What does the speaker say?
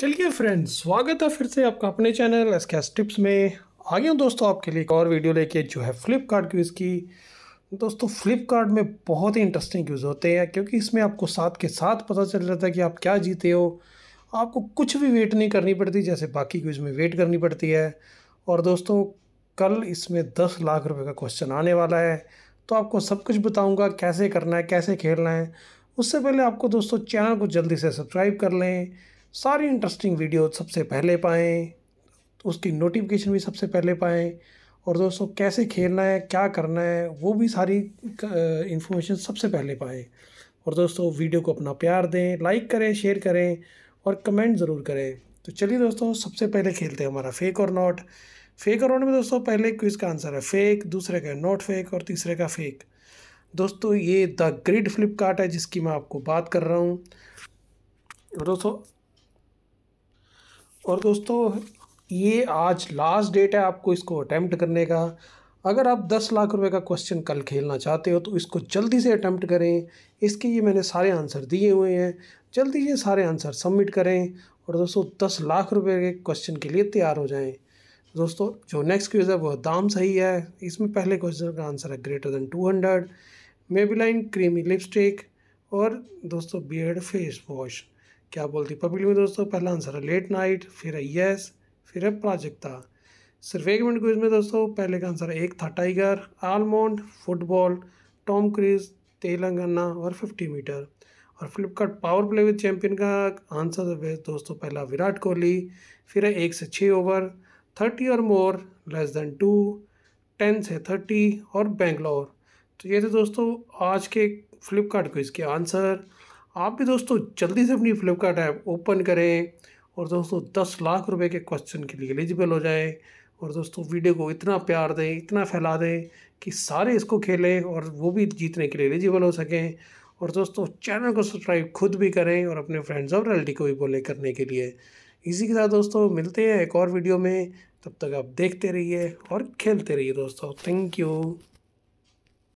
चलिए फ्रेंड्स स्वागत है फिर से आपका अपने चैनल एस कैस टिप्स में आ गया हूँ दोस्तों आपके लिए एक और वीडियो लेके जो है फ्लिपकार्ट क्यूज़ की दोस्तों फ्लिपकार्ट में बहुत ही इंटरेस्टिंग क्यूज़ होते हैं क्योंकि इसमें आपको साथ के साथ पता चल जाता है कि आप क्या जीते हो आपको कुछ भी वेट नहीं करनी पड़ती जैसे बाकी क्यूज़ में वेट करनी पड़ती है और दोस्तों कल इसमें दस लाख रुपये का क्वेश्चन आने वाला है तो आपको सब कुछ बताऊँगा कैसे करना है कैसे खेलना है उससे पहले आपको दोस्तों चैनल को जल्दी से सब्सक्राइब कर लें सारी इंटरेस्टिंग वीडियो सबसे पहले पाएँ उसकी नोटिफिकेशन भी सबसे पहले पाएँ और दोस्तों कैसे खेलना है क्या करना है वो भी सारी इन्फॉर्मेशन सबसे पहले पाएँ और दोस्तों वीडियो को अपना प्यार दें लाइक करें शेयर करें और कमेंट ज़रूर करें तो चलिए दोस्तों सबसे पहले खेलते हैं हमारा फेक और नॉट फेक और नॉट में दोस्तों पहले क्विज का आंसर है फेक दूसरे का नॉट फेक और तीसरे का फेक दोस्तों ये द ग्रिड फ्लिपकार्ट है जिसकी मैं आपको बात कर रहा हूँ दोस्तों और दोस्तों ये आज लास्ट डेट है आपको इसको अटैम्प्ट करने का अगर आप दस लाख रुपए का क्वेश्चन कल खेलना चाहते हो तो इसको जल्दी से अटैम्प्ट करें इसके ये मैंने सारे आंसर दिए हुए हैं जल्दी से सारे आंसर सबमिट करें और दोस्तों दस लाख रुपए के क्वेश्चन के लिए तैयार हो जाएं दोस्तों जो नेक्स्ट क्वेश्चन है वह दाम सही है इसमें पहले क्वेश्चन का आंसर है greater than two hundred Maybelline creamy lipstick और दोस्तों बियर्ड फेस वॉश क्या बोलती पब्लिक में दोस्तों पहला आंसर है लेट नाइट फिर है येस फिर है प्राजक्ता सिर्फ एक मिनट क्विज में दोस्तों पहले का आंसर एक था tiger almond football Tom Cruise Telangana और फिफ्टी मीटर और Flipkart power play with champion का आंसर दोस्तों पहला विराट कोहली फिर है एक से छः ओवर थर्टी और more less than two ten से थर्टी और बेंगलोर तो ये थे दोस्तों आज के फ्लिपकार्ट क्विज़ के आंसर आप भी दोस्तों जल्दी से अपनी फ्लिपकार्ट ऐप ओपन करें और दोस्तों दस लाख रुपए के क्वेश्चन के लिए एलिजिबल हो जाए और दोस्तों वीडियो को इतना प्यार दें इतना फैला दें कि सारे इसको खेलें और वो भी जीतने के लिए एलिजिबल हो सकें और दोस्तों चैनल को सब्सक्राइब खुद भी करें और अपने फ्रेंड्स और रिलेटिव को भी बोले करने के लिए इसी के साथ दोस्तों मिलते हैं एक और वीडियो में तब तक आप देखते रहिए और खेलते रहिए दोस्तों थैंक यू